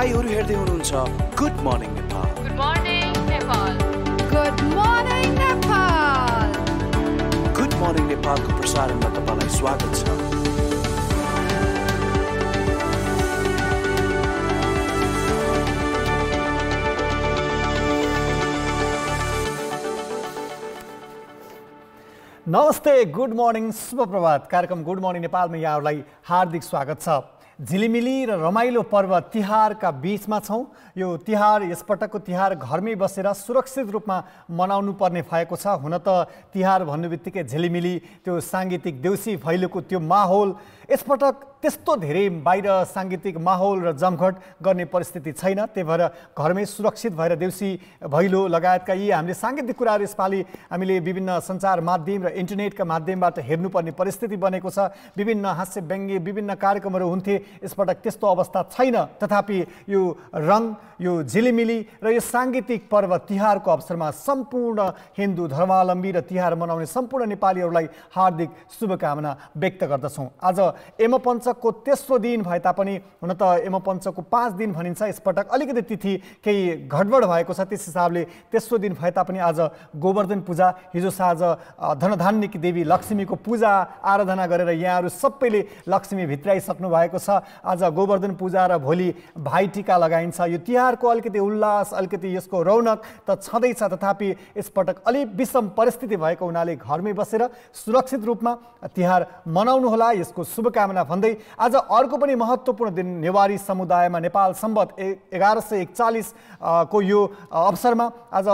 तपाईँहरू हेर्दै हुनुहुन्छ good morning Nepal good morning Nepal good Nepal good morning नेपालको प्रसारणमा तपाईँलाई स्वागत छ नमस्ते गुड मर्निङ शुभ प्रभात कार्यक्रम गुड मर्निङ नेपालमा यहाँहरूलाई हार्दिक स्वागत छ झिलिमिली र रमाइलो पर्व तिहारका बिचमा छौँ यो तिहार यसपटकको तिहार घरमै बसेर सुरक्षित रूपमा मनाउनु पर्ने भएको छ हुन त तिहार भन्नु बित्तिकै झिलिमिली त्यो साङ्गीतिक देउसी भैलोको त्यो माहौल यसपटक त्यस्तो धेरै बाहिर साङ्गीतिक माहौल र जमघट गर्ने परिस्थिति छैन त्यही भएर घरमै सुरक्षित भएर देउसी भैलो लगायतका यी हामीले साङ्गीतिक कुराहरू यसपालि हामीले विभिन्न सञ्चार माध्यम र इन्टरनेटका माध्यमबाट हेर्नुपर्ने परिस्थिति बनेको छ विभिन्न हास्य व्यङ्ग्य विभिन्न कार्यक्रमहरू हुन्थे यसपटक त्यस्तो अवस्था छैन तथापि यो रङ यो झिलिमिली र यो साङ्गीतिक पर्व तिहारको अवसरमा सम्पूर्ण हिन्दू धर्मावलम्बी र तिहार मनाउने सम्पूर्ण नेपालीहरूलाई हार्दिक शुभकामना व्यक्त गर्दछौँ आज एमपञ्चकको तेस्रो दिन भए तापनि हुन त एमपञ्चकको पाँच दिन भनिन्छ यसपटक अलिकति तिथि केही घडबड भएको छ त्यस हिसाबले तेस्रो दिन भए तापनि आज गोवर्धन पूजा हिजो साँझ धनधान्यकी देवी लक्ष्मीको पूजा आराधना गरेर यहाँहरू सबैले लक्ष्मी भित्राइसक्नु भएको छ आज गोवर्धन पूजा र भोलि भाइटिका लगाइन्छ यो तिहारको अलिकति उल्लास अलिकति यसको रौनक त छँदैछ तथापि यसपटक अलिक विषम परिस्थिति भएको हुनाले घरमै बसेर सुरक्षित रूपमा तिहार मनाउनुहोला यसको शुभकामना भन्दै आज अर्को पनि महत्त्वपूर्ण दिन नेवारी समुदायमा नेपाल सम्बद्ध ए एघार सय एकचालिस को यो अवसरमा आज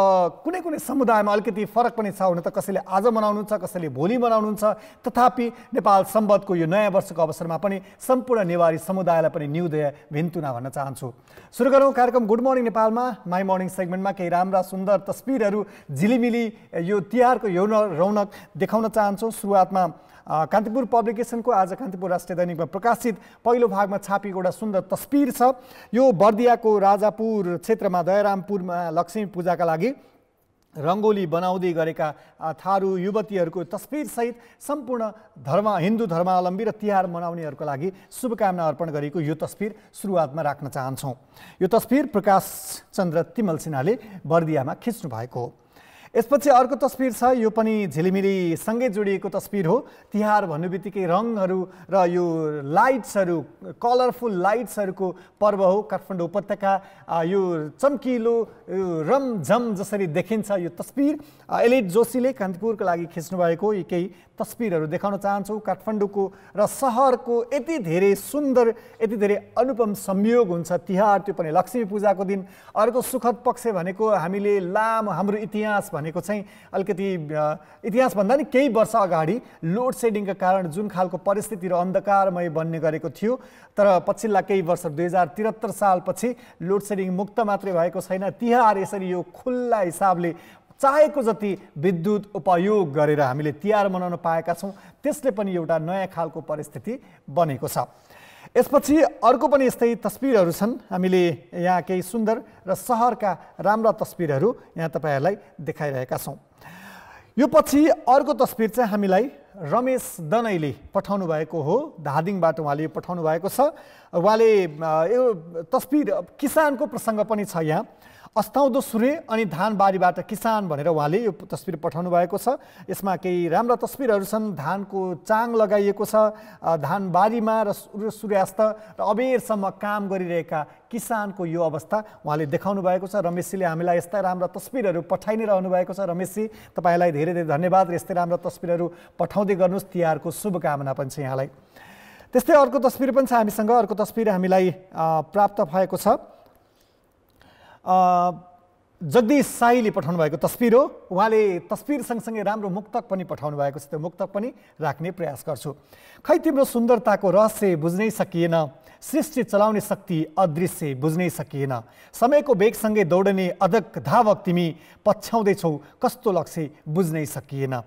कुनै कुनै समुदायमा अलिकति फरक पनि छ हुन त कसैले आज मनाउनुहुन्छ कसैले भोलि मनाउनुहुन्छ तथापि नेपाल सम्बद्धको यो नयाँ वर्षको अवसरमा पनि सम्पूर्ण नेवारी नेवारी समुदायलाई पनि न्युदय भिन्तुना भन्न चाहन्छु सुरु गरौँ कार्यक्रम गुड मर्निङ नेपालमा माई मर्निङ सेगमेन्टमा केही राम्रा सुन्दर तस्विरहरू झिलिमिली यो तिहारको यौन रौनक देखाउन चाहन्छौँ सुरुवातमा कान्तिपुर पब्लिकेसनको आज कान्तिपुर राष्ट्रिय दैनिकमा प्रकाशित पहिलो भागमा छापिएको एउटा सुन्दर तस्विर छ यो बर्दियाको राजापुर क्षेत्रमा दयारामपुरमा लक्ष्मी पूजाका लागि रङ्गोली बनाउँदै गरेका थारू युवतीहरूको तस्विरसहित सम्पूर्ण धर्म हिन्दू धर्मावलम्बी र तिहार मनाउनेहरूको लागि शुभकामना अर्पण गरेको यो तस्विर सुरुवातमा राख्न चाहन्छौँ यो तस्विर प्रकाश चन्द्र तिमल सिन्हाले बर्दियामा खिच्नु भएको हो यसपछि अर्को तस्विर छ यो पनि झिलिमिलीसँगै जोडिएको तस्विर हो तिहार भन्ने बित्तिकै रङहरू र यो लाइट्सहरू कलरफुल लाइट्सहरूको पर्व हो काठमाडौँ उपत्यका यो चम्किलो रमझम जसरी देखिन्छ यो तस्बिर एलिट जोशीले कान्तिपुरको लागि खिच्नुभएको यी केही तस्विरहरू देखाउन चाहन्छौँ काठमाडौँको र सहरको यति धेरै सुन्दर यति धेरै अनुपम संयोग हुन्छ तिहार त्यो पनि लक्ष्मी पूजाको दिन अर्को सुखद पक्ष भनेको हामीले लामो हाम्रो इतिहास भने भनेको चाहिँ अलिकति इतिहासभन्दा नि केही वर्ष अगाडि लोड सेडिङका कारण जुन खालको परिस्थिति र अन्धकारमय बन्ने गरेको थियो तर पछिल्ला केही वर्ष दुई हजार त्रिहत्तर सालपछि लोड सेडिङ मुक्त मात्रै भएको छैन तिहार यसरी यो खुल्ला हिसाबले चाहेको जति विद्युत उपयोग गरेर हामीले तिहार मनाउन पाएका छौँ त्यसले पनि एउटा नयाँ खालको परिस्थिति बनेको छ यसपछि अर्को पनि यस्तै तस्विरहरू छन् हामीले यहाँ केही सुन्दर र सहरका राम्रा तस्विरहरू यहाँ तपाईँहरूलाई देखाइरहेका छौँ यो पछि अर्को तस्विर चाहिँ हामीलाई रमेश दनैले पठाउनु भएको हो धादिङबाट उहाँले यो पठाउनु भएको छ उहाँले यो तस्बिर किसानको प्रसङ्ग पनि छ यहाँ अस्ताउँदो सूर्य अनि धानबारीबाट किसान भनेर उहाँले यो तस्विर पठाउनु भएको छ यसमा केही राम्रा तस्विरहरू छन् धानको चाङ लगाइएको छ धानबारीमा र सूर्यास्त र अबेरसम्म काम गरिरहेका किसानको यो अवस्था उहाँले देखाउनु भएको छ रमेशजीले हामीलाई यस्ता राम्रा तस्विरहरू पठाइ नै रहनु भएको छ रमेशजी तपाईँलाई धेरै धेरै धन्यवाद र यस्तै राम्रा तस्विरहरू पठाउँदै गर्नुहोस् तिहारको शुभकामना पनि छ यहाँलाई त्यस्तै अर्को तस्विर पनि छ हामीसँग अर्को तस्विर हामीलाई प्राप्त भएको छ जगदीश साईले पठाउनु भएको तस्बिर हो उहाँले तस्बिर सँगसँगै राम्रो मुक्तक पनि पठाउनु भएको छ त्यो मुक्तक पनि राख्ने प्रयास गर्छु खै तिम्रो सुन्दरताको रहस्य बुझ्नै सकिएन सृष्टि चलाउने शक्ति अदृश्य बुझ्नै सकिएन समयको बेगसँगै दौडने अधक धावक तिमी पछ्याउँदैछौ कस्तो लक्ष्य बुझ्नै सकिएन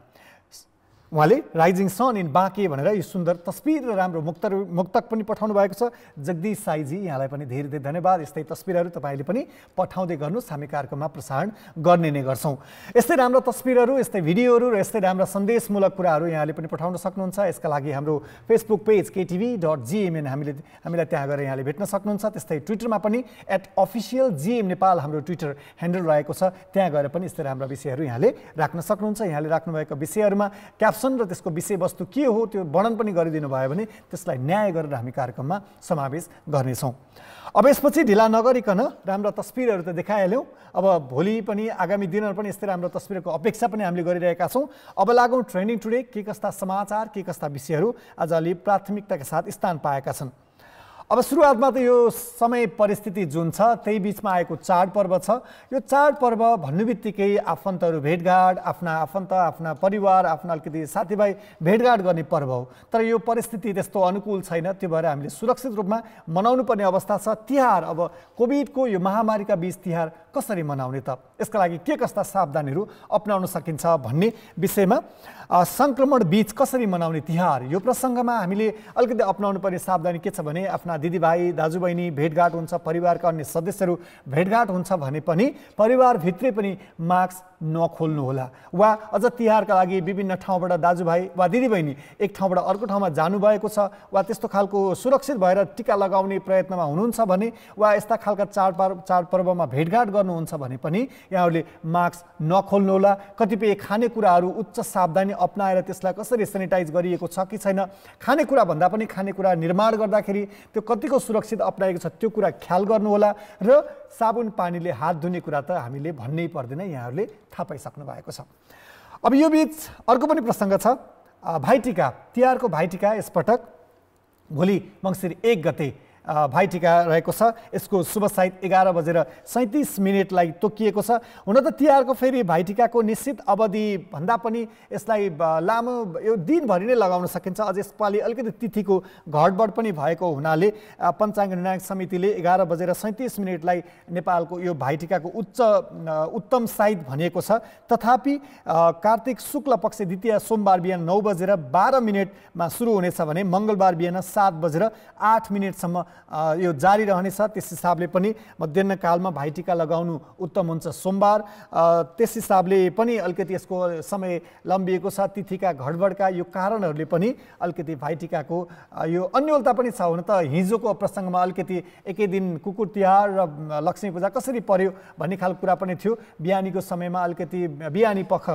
उहाँले राइजिङ सन इन बाँके भनेर यो सुन्दर तस्बिर र राम्रो मुक्त मुक्तक पनि पठाउनु भएको छ जगदीश साईजी यहाँलाई पनि धेरै धेरै धन्यवाद यस्तै तस्विरहरू तपाईँले पनि पठाउँदै गर्नुहोस् हामी कार्यक्रममा प्रसारण गर्ने नै गर्छौँ यस्तै राम्रो तस्विरहरू यस्तै भिडियोहरू र यस्तै राम्रा सन्देशमूलक कुराहरू यहाँले पनि पठाउन सक्नुहुन्छ यसका लागि हाम्रो Facebook page KTV dot GMN हामीले हामीलाई त्यहाँ गएर यहाँले भेट्न सक्नुहुन्छ त्यस्तै ट्विटरमा पनि एट अफिसियल जिएम नेपाल हाम्रो ट्विटर ह्यान्डल रहेको छ त्यहाँ गएर पनि यस्तै राम्रा विषयहरू यहाँले राख्न सक्नुहुन्छ यहाँले राख्नुभएको विषयहरूमा क्याप्स क्याप्सन र त्यसको विषयवस्तु के हो त्यो वर्णन पनि गरिदिनु भयो भने त्यसलाई न्याय गरेर हामी कार्यक्रममा समावेश गर्नेछौँ अब यसपछि ढिला नगरिकन राम्रा तस्विरहरू त देखाइहाल्यौँ अब भोलि पनि आगामी दिनहरू पनि यस्तै राम्रो तस्बिरको अपेक्षा पनि हामीले गरिरहेका छौँ अब लागौँ ट्रेनिङ टुडे के कस्ता समाचार के कस्ता विषयहरू आज अलि प्राथमिकताका साथ स्थान पाएका छन् अब सुरुवातमा त यो समय परिस्थिति जुन छ त्यही बिचमा आएको चाडपर्व छ यो चाडपर्व भन्ने बित्तिकै आफन्तहरू भेटघाट आफ्ना आफन्त आफ्ना परिवार आफ्ना अलिकति साथीभाइ भेटघाट गर्ने पर्व हो तर यो परिस्थिति त्यस्तो अनुकूल छैन त्यो भएर हामीले सुरक्षित रूपमा मनाउनु पर्ने अवस्था छ तिहार अब कोभिडको यो महामारीका बिच तिहार कसरी मनाउने त यसका लागि के कस्ता सावधानीहरू अप्नाउन सकिन्छ भन्ने विषयमा सङ्क्रमण बिच कसरी मनाउने तिहार यो प्रसङ्गमा हामीले अलिकति अप्नाउनु पर्ने सावधानी के छ भने आफ्ना दिदीभाइ दाजुबहिनी भेटघाट हुन्छ परिवारका अन्य सदस्यहरू भेटघाट हुन्छ भने पनि परिवारभित्रै पनि मास्क नखोल्नु होला वा अझ तिहारका लागि विभिन्न ठाउँबाट दाजुभाइ वा दिदीबहिनी एक ठाउँबाट अर्को ठाउँमा जानुभएको छ वा त्यस्तो खालको सुरक्षित भएर टिका लगाउने प्रयत्नमा हुनुहुन्छ भने वा यस्ता खालका चाडपा चाडपर्वमा भेटघाट गर्नुहुन्छ भने पनि यहाँहरूले मास्क नखोल्नुहोला कतिपय खानेकुराहरू उच्च सावधानी अप्नाएर त्यसलाई कसरी सेनिटाइज गरिएको छ कि छैन खानेकुरा भन्दा पनि खानेकुरा निर्माण गर्दाखेरि त्यो कतिको सुरक्षित अप्नाएको छ त्यो कुरा ख्याल गर्नुहोला र साबुन पानीले हात धुने कुरा त हामीले भन्नै पर्दैन यहाँहरूले थाहा पाइसक्नु भएको छ अब यो बिच अर्को पनि प्रसङ्ग छ भाइटिका तिहारको भाइटिका यसपटक भोलि मङ्सिर एक गते भाइटिका रहेको छ यसको शुभ साइत एघार बजेर सैँतिस मिनटलाई तोकिएको छ हुन त तिहारको फेरि भाइटिकाको निश्चित अवधिभन्दा पनि यसलाई लामो यो दिनभरि नै लगाउन सकिन्छ अझ यसपालि अलिकति तिथिको घटबड पनि भएको हुनाले पञ्चाङ्ग निर्णायक समितिले एघार बजेर सैँतिस मिनटलाई नेपालको यो भाइटिकाको उच्च उत्तम साइत भनिएको छ तथापि कार्तिक शुक्ल पक्ष द्वितीय सोमबार बिहान नौ बजेर बाह्र मिनटमा सुरु हुनेछ भने मङ्गलबार बिहान सात बजेर आठ मिनटसम्म यो जारी रहनेछ त्यस हिसाबले पनि मध्याहकालमा भाइटिका लगाउनु उत्तम हुन्छ सोमबार त्यस हिसाबले पनि अलिकति यसको समय लम्बिएको छ तिथिका घडबडका यो कारणहरूले पनि अलिकति भाइटिकाको यो अन्यलता पनि छ हुन त हिजोको प्रसङ्गमा अलिकति एकै दिन कुकुर तिहार र लक्ष्मी पूजा कसरी पर्यो भन्ने खालको कुरा पनि थियो बिहानीको समयमा अलिकति बिहानी पख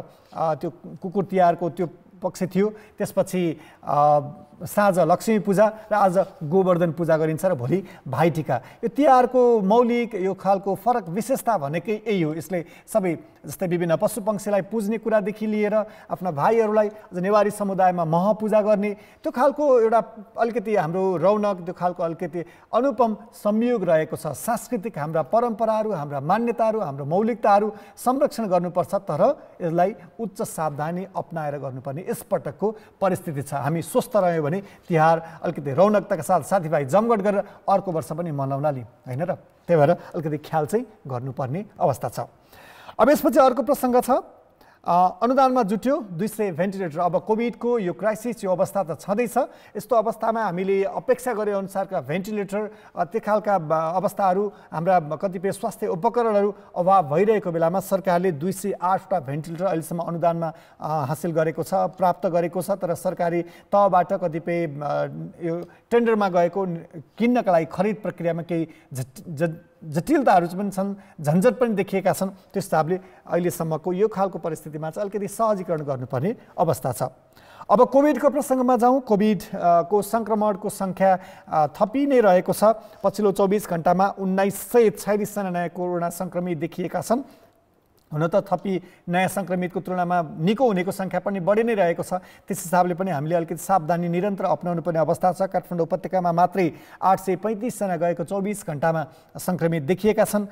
त्यो कुकुर तिहारको त्यो पक्ष थियो त्यसपछि साँझ लक्ष्मी पूजा र आज गोवर्धन पूजा गरिन्छ र भोलि भाइटिका यो तिहारको मौलिक यो खालको फरक विशेषता भनेकै यही हो यसले सबै जस्तै विभिन्न पशु पशुपक्षीलाई पुज्ने कुरादेखि लिएर आफ्ना भाइहरूलाई नेवारी समुदायमा मह गर्ने त्यो खालको एउटा अलिकति हाम्रो रौनक त्यो खालको अलिकति अनुपम संयोग रहेको छ सांस्कृतिक हाम्रा परम्पराहरू हाम्रा मान्यताहरू हाम्रो मौलिकताहरू संरक्षण गर्नुपर्छ तर यसलाई उच्च सावधानी अप्नाएर गर्नुपर्ने यसपटकको परिस्थिति छ हामी स्वस्थ रह्यौँ भने तिहार अलिकति रौनकताका साथ साथीभाइ जमघट गरेर अर्को वर्ष पनि मनाउनाले होइन र त्यही भएर अलिकति ख्याल चाहिँ गर्नुपर्ने अवस्था छ अब यसपछि अर्को प्रसङ्ग छ अनुदानमा जुट्यो दुई सय भेन्टिलेटर अब कोभिडको यो क्राइसिस यो अवस्था त छँदैछ यस्तो अवस्थामा हामीले अपेक्षा गरे अनुसारका भेन्टिलेटर त्यो खालका अवस्थाहरू हाम्रा कतिपय स्वास्थ्य उपकरणहरू अभाव भइरहेको बेलामा सरकारले दुई सय आठवटा भेन्टिलेटर अहिलेसम्म अनुदानमा हासिल गरेको छ प्राप्त गरेको छ तर सरकारी तहबाट कतिपय यो टेन्डरमा गएको किन्नका लागि खरिद प्रक्रियामा केही जटिलताहरू पनि छन् झन्झट पनि देखिएका छन् त्यो हिसाबले अहिलेसम्मको यो खालको परिस्थितिमा चाहिँ अलिकति सहजीकरण गर्नुपर्ने अवस्था छ अब कोभिडको प्रसङ्गमा जाउँ कोभिडको सङ्क्रमणको सङ्ख्या थपि नै रहेको छ पछिल्लो चौबिस घन्टामा उन्नाइस सय छयालिसजना नयाँ कोरोना सङ्क्रमित देखिएका छन् हुन त थपी नयाँ सङ्क्रमितको तुलनामा निको हुनेको सङ्ख्या पनि बढी नै रहेको छ त्यस हिसाबले पनि हामीले अलिकति सावधानी निरन्तर अप्नाउनु पर्ने अवस्था छ काठमाडौँ उपत्यकामा मात्रै आठ सय पैँतिसजना गएको चौबिस घन्टामा सङ्क्रमित देखिएका छन्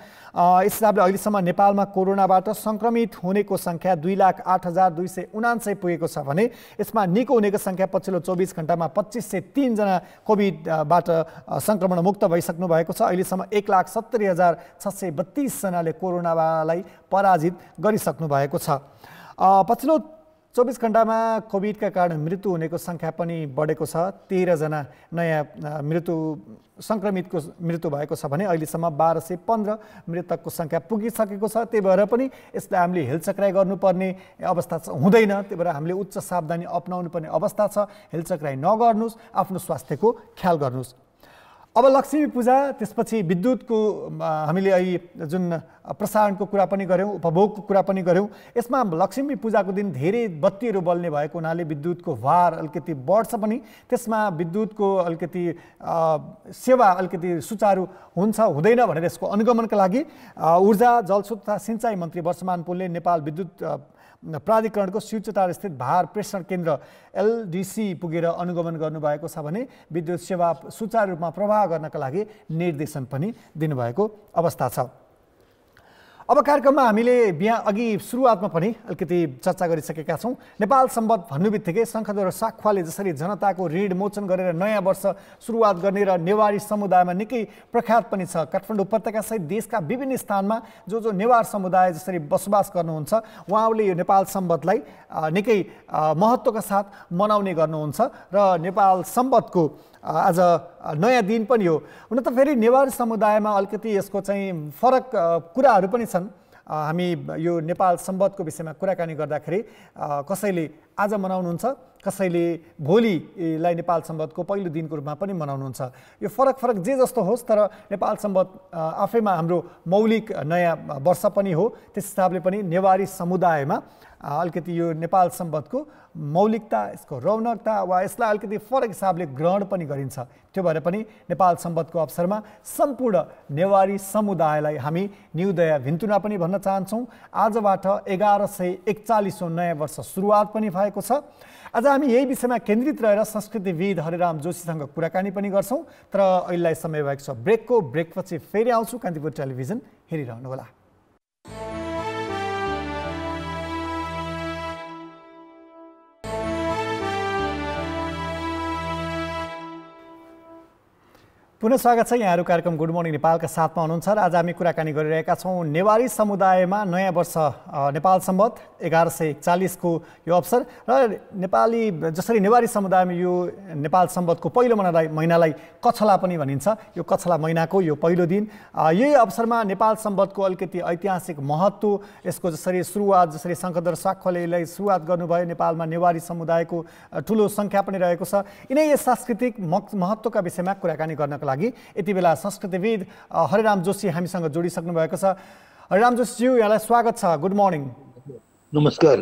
यस हिसाबले अहिलेसम्म नेपालमा कोरोनाबाट सङ्क्रमित हुनेको सङ्ख्या दुई लाख आठ हजार दुई सय उनान्सय पुगेको छ भने यसमा निको हुनेको सङ्ख्या पछिल्लो चौबिस घन्टामा पच्चिस सय तिनजना कोभिडबाट सङ्क्रमण मुक्त भइसक्नु भएको छ अहिलेसम्म एक लाख सत्तरी हजार छ सय बत्तिसजनाले कोरोनालाई पराजित पराजित गरिसक्नु भएको छ पछिल्लो चौबिस घन्टामा कोभिडका कारण मृत्यु हुनेको सङ्ख्या पनि बढेको छ तेह्रजना नयाँ मृत्यु सङ्क्रमितको मृत्यु भएको छ भने अहिलेसम्म बाह्र सय पन्ध्र मृतकको सङ्ख्या पुगिसकेको छ त्यही भएर पनि यसलाई हामीले हेलचक्राइ गर्नुपर्ने अवस्था हुँदैन त्यही भएर हामीले उच्च सावधानी अप्नाउनु पर्ने अवस्था छ हेलचक्राइ नगर्नुहोस् आफ्नो स्वास्थ्यको ख्याल गर्नुहोस् अब लक्ष्मी पूजा त्यसपछि विद्युतको हामीले अहिले जुन प्रसारणको कुरा पनि गऱ्यौँ उपभोगको कुरा पनि गऱ्यौँ यसमा लक्ष्मी पूजाको दिन धेरै बत्तीहरू बल्ने भएको हुनाले विद्युतको भार अलिकति बढ्छ पनि त्यसमा विद्युतको अलिकति सेवा अलिकति सुचारू हुन्छ हुँदैन भनेर यसको अनुगमनका लागि ऊर्जा जलस्रोत तथा सिँचाइ मन्त्री वर्षमान पुलले नेपाल विद्युत प्राधिकरणको स्थित भार प्रेषण केन्द्र एलडिसी पुगेर अनुगमन गर्नुभएको छ भने विद्युत सेवा सुचारू रूपमा प्रवाह गर्नका लागि निर्देशन पनि दिनुभएको अवस्था छ अब कार्यक्रममा हामीले बिहान अघि सुरुवातमा पनि अलिकति चर्चा गरिसकेका छौँ नेपाल सम्बन्ध भन्ने बित्तिकै शङ्खद्वार साखुवाले जसरी जनताको ऋण मोचन गरेर नयाँ वर्ष सुरुवात गर्ने र नेवारी समुदायमा निकै प्रख्यात पनि छ काठमाडौँ उपत्यका सहित देशका विभिन्न स्थानमा जो जो नेवार समुदाय जसरी बसोबास गर्नुहुन्छ उहाँहरूले यो नेपाल सम्बन्धलाई निकै महत्त्वका साथ मनाउने गर्नुहुन्छ र नेपाल सम्बन्धको आज नयाँ दिन पनि हो हुन त फेरि नेवार समुदायमा अलिकति यसको चाहिँ फरक कुराहरू पनि छन् हामी यो नेपाल सम्बन्धको विषयमा कुराकानी गर्दाखेरि कसैले आज मनाउनुहुन्छ कसैले भोलिलाई नेपाल सम्बन्धको पहिलो दिनको रूपमा पनि मनाउनुहुन्छ यो फरक फरक जे जस्तो होस् तर नेपाल सम्बन्ध आफैमा हाम्रो मौलिक नयाँ वर्ष पनि हो त्यस हिसाबले पनि नेवारी समुदायमा अलिकति यो नेपाल सम्बन्धको मौलिकता यसको रौनकता वा यसलाई अलिकति फरक हिसाबले ग्रहण पनि गरिन्छ त्यो भएर पनि नेपाल सम्बन्धको अवसरमा सम्पूर्ण नेवारी समुदायलाई हामी न्युदया भिन्तुना पनि भन्न चाहन्छौँ आजबाट एघार सय एकचालिसौँ नयाँ वर्ष सुरुवात पनि भएको छ आज हामी यही विषयमा केन्द्रित रहेर संस्कृतिविद हरिराम जोशीसँग कुराकानी पनि गर्छौँ तर अहिलेलाई समय भएको छ ब्रेकको ब्रेकपछि फेरि आउँछु कान्तिपुर टेलिभिजन हेरिरहनुहोला पुनः स्वागत छ यहाँहरू कार्यक्रम गुड मर्निङ नेपालका साथमा हुनुहुन्छ र आज हामी कुराकानी गरिरहेका छौँ नेवारी समुदायमा नयाँ वर्ष नेपाल सम्बन्ध एघार सय चालिसको यो अवसर र नेपाली जसरी नेवारी समुदायमा यो नेपाल सम्बन्धको पहिलो महिनालाई महिनालाई कछला पनि भनिन्छ यो कछला महिनाको यो पहिलो दिन यही अवसरमा नेपाल सम्बन्धको अलिकति ऐतिहासिक महत्त्व यसको जसरी सुरुवात जसरी शङ्कर साखले यसलाई सुरुवात गर्नुभयो नेपालमा नेवारी समुदायको ठुलो सङ्ख्या पनि रहेको छ यिनै यस सांस्कृतिक महत्त्वका विषयमा कुराकानी गर्नको लागि लागि यति बेला संस्कृतिविद हरिराम जोशी हामीसँग जोडिसक्नु भएको छ हरिराम जोशीज्यू यहाँलाई स्वागत छ गुड मर्निङ नमस्कार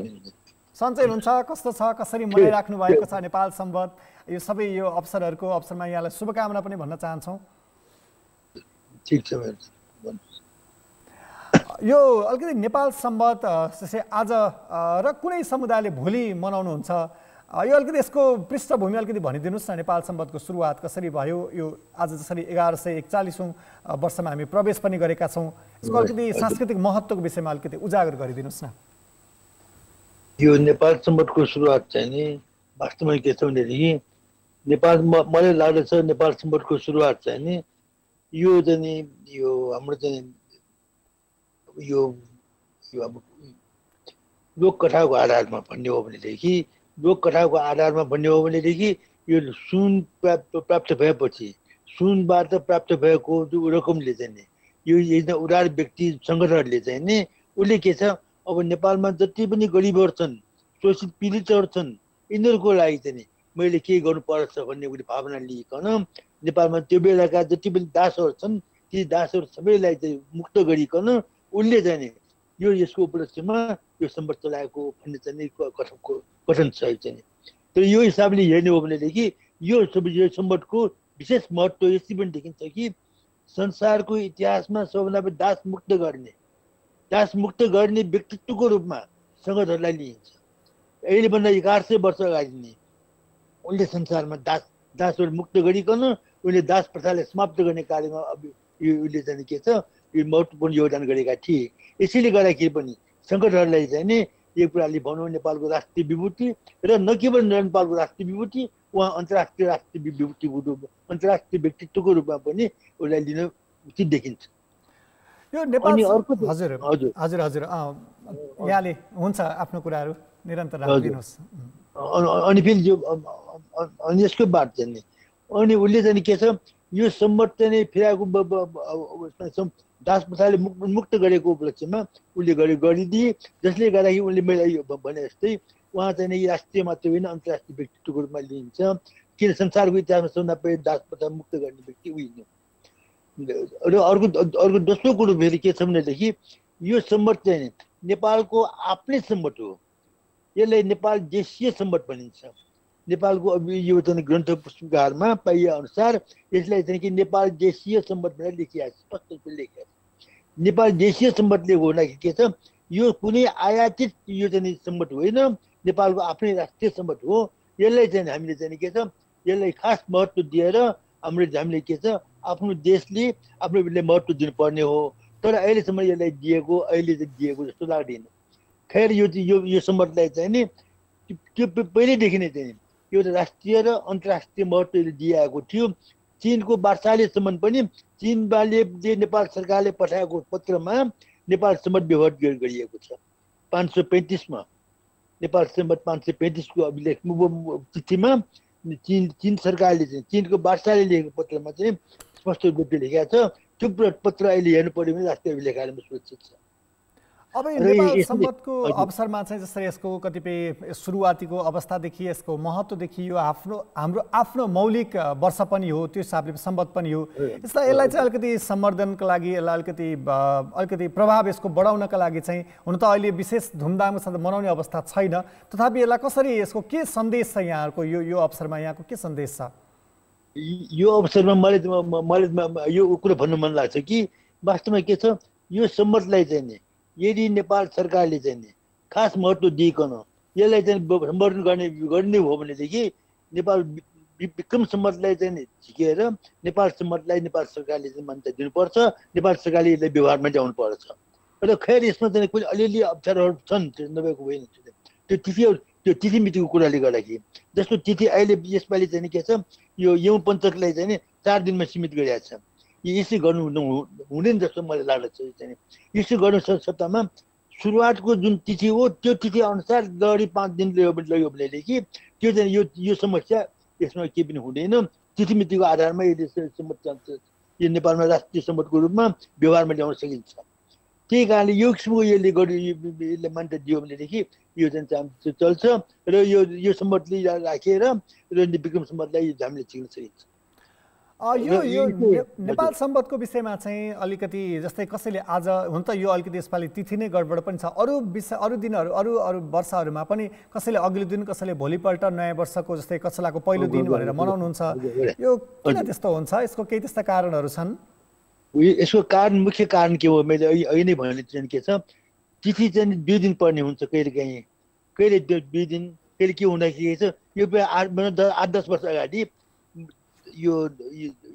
सन्चै हुनुहुन्छ कस्तो छ कसरी मनाइराख्नु भएको छ नेपाल सम्बन्ध यो सबै यो अवसरहरूको अवसरमा यहाँलाई शुभकामना पनि भन्न चाहन्छौँ यो अलिकति नेपाल सम्बन्ध जस्तै आज र कुनै समुदायले भोलि मनाउनुहुन्छ यो अलिकति यसको पृष्ठभूमि अलिकति भनिदिनुहोस् न नेपाल सम्बन्धको सुरुवात कसरी भयो यो आज जसरी एघार सय एकचालिसौँ वर्षमा हामी प्रवेश पनि गरेका छौँ यसको अलिकति सांस्कृतिक महत्त्वको विषयमा अलिकति उजागर गरिदिनुहोस् न यो नेपाल सम्बन्धको सुरुवात चाहिँ नि वास्तवमा के छ भनेदेखि नेपाल मलाई लाग्दछ नेपाल सम्बन्धको सुरुवात चाहिँ नि यो चाहिँ नि यो हाम्रो चाहिँ यो अब लोककथाको आधारमा भन्ने हो भनेदेखि लोककथाको आधारमा भन्ने हो भनेदेखि यो सुन प्राप्त प्राप्त भएपछि सुनबाट प्राप्त भएको रकमले चाहिँ नि यो एकजना उदार व्यक्ति सङ्गठनहरूले चाहिँ नि उसले के छ अब नेपालमा जति पनि गरिबहरू छन् शोषित पीडितहरू छन् यिनीहरूको लागि चाहिँ नि मैले के गर्नु पर्छ भन्ने उसले भावना लिइकन नेपालमा त्यो बेलाका जति पनि दासहरू छन् ती दासहरू सबैलाई चाहिँ मुक्त गरिकन उसले चाहिँ यो यसको उपलक्ष्यमा यो सम्पर्क चलाएको भन्ने चाहिँ कथनको कथन छ चाहिँ तर यो हिसाबले हेर्ने हो भनेदेखि यो यो सम्बन्धको विशेष महत्त्व यति पनि देखिन्छ कि संसारको इतिहासमा सबभन्दा दासमुक्त गर्ने दासमुक्त गर्ने व्यक्तित्वको रूपमा सङ्गठनलाई लिइन्छ अहिलेभन्दा एघार सय वर्ष अगाडि नै उनले संसारमा दास दासहरू मुक्त गरिकन उनले दास प्रथालाई समाप्त गर्ने कार्यमा अब यो उसले जाने के छ यो महत्त्वपूर्ण योगदान गरेका थिए यसैले गर्दाखेरि पनि सङ्कटहरूलाई चाहिँ नि यो कुराले भनौँ नेपालको राष्ट्रिय विभूति र न केवल नेपालको राष्ट्रिय विभूति उहाँ अन्तर्राष्ट्रिय राष्ट्रिय विभूतिको अन्तर्राष्ट्रिय व्यक्तित्वको रूपमा पनि उसलाई लिन उचित देखिन्छ यो नेपाल अर्को हजुर हजुर हजुर हजुर यहाँले हुन्छ आफ्नो कुराहरू निरन्तर राखिदिनुहोस् अनि फेरि यो अनि यसको बाट चाहिँ अनि उसले चाहिँ के छ यो सम्मत चाहिँ फेरि दास मुक्त मुक्त गरेको उपलक्ष्यमा उसले गरे गरिदिए जसले गर्दाखेरि उनले मैले यो भने जस्तै उहाँ चाहिँ नै राष्ट्रिय मात्रै होइन अन्तर्राष्ट्रिय व्यक्तित्वको रूपमा लिइन्छ किन संसारको इतिहासमा सबभन्दा पहिले प्रथा मुक्त गर्ने व्यक्ति उही र अर्को अर्को दोस्रो कुरो फेरि के छ भनेदेखि यो सम्बट चाहिँ नेपालको आफ्नै सम्बट हो यसलाई नेपाल देशीय सम्बट भनिन्छ नेपालको अभियोजन ग्रन्थ पाइए पाइएअनुसार यसलाई चाहिँ कि नेपाल देशीय सम्बन्ध भनेर लेखिया स्पष्ट रूपले लेखिया नेपाल देशीय सम्बन्धले हुँदाखेरि के छ यो कुनै आयातित योजना सम्बन्ध होइन नेपालको आफ्नै राष्ट्रिय सम्बन्ध हो यसलाई चाहिँ हामीले चाहिँ के छ यसलाई खास महत्त्व दिएर हाम्रो हामीले के छ आफ्नो देशले आफ्नो महत्त्व दिनुपर्ने हो तर अहिलेसम्म यसलाई दिएको अहिले चाहिँ दिएको जस्तो लाग्दैन खैर यो यो यो सम्बन्धलाई चाहिँ नि त्यो पहिल्यैदेखि नै चाहिँ एउटा राष्ट्रिय र अन्तर्राष्ट्रिय महत्त्व दिइआएको थियो चिनको वार्तालयसम्म पनि चिनबाले नेपाल सरकारले पठाएको पत्रमा नेपाल सम्बन्ध व्यवहार गरिएको छ पाँच सय पैँतिसमा नेपाल सम्बन्ध पाँच सय पैँतिसको अभिलेख चिठीमा चिन चिन सरकारले चाहिँ चिनको वार्षाले लेखेको पत्रमा चाहिँ स्पष्ट रूपले लेखेको छ त्यो पत्र अहिले हेर्नु पऱ्यो भने राष्ट्रिय अभिलेखालयमा सुरक्षित छ अब नेपाल सम्पदको अवसरमा चाहिँ जसरी यसको कतिपय सुरुवातीको अवस्थादेखि यसको महत्त्वदेखि यो आफ्नो हाम्रो आफ्नो मौलिक वर्ष पनि हो त्यो हिसाबले सम्पद पनि हो यसलाई यसलाई चाहिँ अलिकति सम्वर्धनको लागि यसलाई अलिकति अलिकति प्रभाव यसको बढाउनका लागि चाहिँ हुन त अहिले विशेष धुमधामको मनाउने अवस्था छैन तथापि यसलाई कसरी यसको के सन्देश छ यहाँहरूको यो यो अवसरमा यहाँको के सन्देश छ यो अवसरमा मैले मैले यो कुरो भन्नु मन लाग्छ कि वास्तवमा के छ यो सम्बन्धलाई चाहिँ नि यदि नेपाल सरकारले चाहिँ नि खास महत्त्व दिइकन यसलाई चाहिँ सम्वर्धन गर्ने गर्ने हो भनेदेखि नेपाल विक्रम सम्मतलाई चाहिँ झिकेर नेपाल सम्मतलाई नेपाल सरकारले चाहिँ मान्यता दिनुपर्छ नेपाल सरकारले यसलाई व्यवहारमा ल्याउनु पर्छ र खैर यसमा चाहिँ कुनै अलिअलि अप्ठ्यारोहरू छन् त्यो नभएको होइन त्यो तिथिहरू त्यो तिथि मितिको कुराले गर्दाखेरि जस्तो तिथि अहिले यसपालि चाहिँ के छ यो यौ पञ्चकलाई चाहिँ चार दिनमा सीमित गरिरहेको छ यसरी गर्नु हुँदैन जस्तो मलाई लाग्दछ चाहिँ यसो गर्नु सत्तामा सुरुवातको जुन तिथि हो त्यो तिथि अनुसार गरी पाँच दिन लग्यो लग्यो भनेदेखि त्यो चाहिँ यो यो समस्या यसमा केही पनि हुँदैन तिथि मितिको आधारमा यदि यो नेपालमा राष्ट्रिय सम्मतको रूपमा व्यवहारमा ल्याउन सकिन्छ त्यही कारणले यो किसिमको यसले गरी यसले मान्यता दियो भनेदेखि यो चाहिँ चल्छ र यो यो सम्बन्धले राखेर र विक्रम सम्बन्धलाई हामीले चिन्न सकिन्छ यो यो नेपाल सम्बन्धको विषयमा चाहिँ अलिकति जस्तै कसैले आज हुन त यो अलिकति यसपालि तिथि नै गडबड पनि छ अरू विषय अरू दिनहरू अरू अरू वर्षहरूमा पनि कसैले अघिल्लो दिन कसैले भोलिपल्ट नयाँ वर्षको जस्तै कचलाको पहिलो दिन भनेर मनाउनुहुन्छ यो किन त्यस्तो हुन्छ यसको केही त्यस्ता कारणहरू छन् यसको कारण मुख्य कारण के हो मैले अहिले नै भने चाहिँ के छ तिथि चाहिँ दुई दिन पर्ने हुन्छ कहिले काहीँ कहिले दुई दिन कहिले के हुँदाखेरि यो आठ आठ दस वर्ष अगाडि यो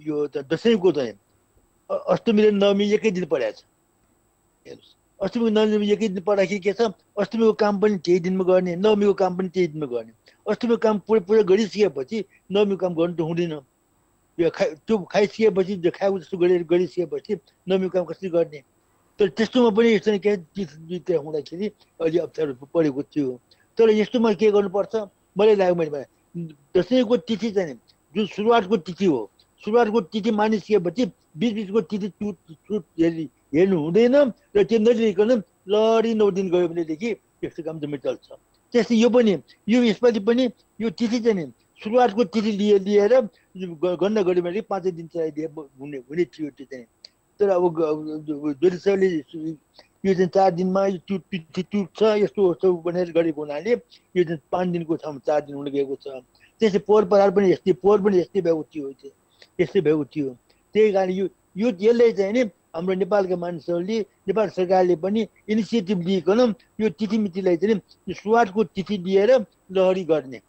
यो दसैँको चाहिँ अष्टमी र नवमी एकै दिन पढाएको छ हेर्नुहोस् अष्टमीको नवमी एकै दिन पढ्दाखेरि के छ अष्टमीको काम पनि त्यही दिनमा गर्ने नवमीको काम पनि त्यही दिनमा गर्ने अष्टमीको काम पुरै पुरा गरिसकेपछि नवमीको काम गर्नु त हुँदैन यो खा त्यो खाइसकेपछि त्यो खाएको जस्तो गरेर गरिसकेपछि नवमीको काम कसरी गर्ने तर त्यस्तोमा पनि यस्तो के हुँदाखेरि अलि अप्ठ्यारो परेको थियो तर यस्तोमा के गर्नुपर्छ मलाई लाग्यो मैले दसैँको तिथि चाहिँ जुन सुरुवातको तिथि हो सुरुवातको तिथि मानिसकेपछि बिच बिचको तिथि चुट चुट हेर्ने हेर्नु हुँदैन र त्यो नजिकन लडी नौ दिन गयो भनेदेखि त्यस्तो काम चाहिँ चल्छ त्यस्तै यो पनि यो यसपालि पनि यो तिथि चाहिँ सुरुवातको तिथि लिए लिएर गन्ना गऱ्यो भने पाँचै दिन चाहिँ हुने हुने थियो त्यो चाहिँ तर अब ज्योतिषले यो चाहिँ चार दिनमा यो तिथि टुट्छ यस्तो यस्तो भनेर गरेको हुनाले यो चाहिँ पाँच दिनको छ चार दिन हुन गएको छ त्यसले पोहोर परार पनि यस्तै पोहोर पनि यस्तै भएको उत्यो यस्तै भए हो त्यही कारण यो यो यसले चाहिँ नि हाम्रो नेपालका मानिसहरूले नेपाल सरकारले पनि इनिसिएटिभ लिइकन यो तिथिमितिलाई चाहिँ यो स्वादको तिथि लिएर लहरी गर्ने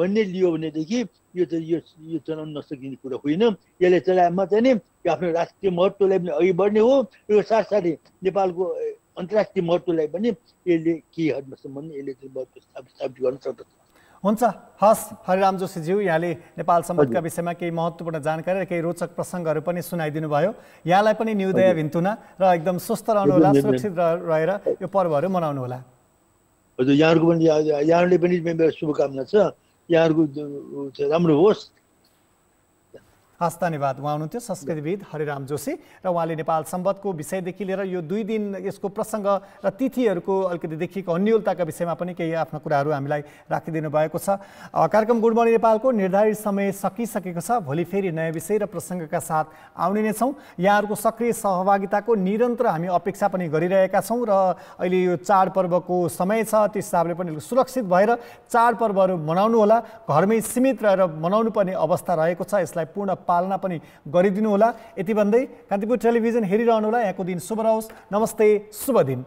भन्ने लियो भनेदेखि यो चाहिँ यो यो चलाउन नसकिने कुरा होइन यसले चलाएमा चाहिँ नि आफ्नो राष्ट्रिय महत्त्वलाई पनि अघि बढ्ने हो यो साथसाथै नेपालको अन्तर्राष्ट्रिय महत्त्वलाई पनि यसले केही सम्बन्ध यसले चाहिँ महत्त्व स्थापित गर्न सक्दछ हुन्छ हस् हरिराम जोशीज्यू यहाँले नेपाल समाजका विषयमा केही महत्त्वपूर्ण जानकारी र केही रोचक प्रसङ्गहरू पनि सुनाइदिनु भयो यहाँलाई पनि न्युदय भिन्तुना र एकदम स्वस्थ रहनुहोला सुरक्षित रहेर यो पर्वहरू मनाउनु होला हजुर यहाँहरूको पनि यहाँहरूले पनि मेरो शुभकामना छ यहाँहरूको राम्रो होस् धन्यवाद उहाँ हुनुहुन्थ्यो संस्कृतिविद हरिराम जोशी र उहाँले नेपाल सम्बन्धको विषयदेखि लिएर यो दुई दिन यसको प्रसङ्ग र तिथिहरूको अलिकति देखिएको अन्यलताका विषयमा पनि केही आफ्ना कुराहरू हामीलाई राखिदिनु भएको छ कार्यक्रम गुड मर्निङ नेपालको निर्धारित समय सकिसकेको छ भोलि फेरि नयाँ विषय र प्रसङ्गका साथ आउने नै छौँ यहाँहरूको सक्रिय सहभागिताको निरन्तर हामी अपेक्षा पनि गरिरहेका छौँ र अहिले यो चाडपर्वको समय छ त्यो हिसाबले पनि सुरक्षित भएर चाडपर्वहरू मनाउनुहोला घरमै सीमित रहेर मनाउनु पर्ने अवस्था रहेको छ यसलाई पूर्ण पालना पनि गरिदिनुहोला यति भन्दै कान्तिपुर टेलिभिजन हेरिरहनुहोला यहाँको दिन शुभ रहोस् नमस्ते शुभ दिन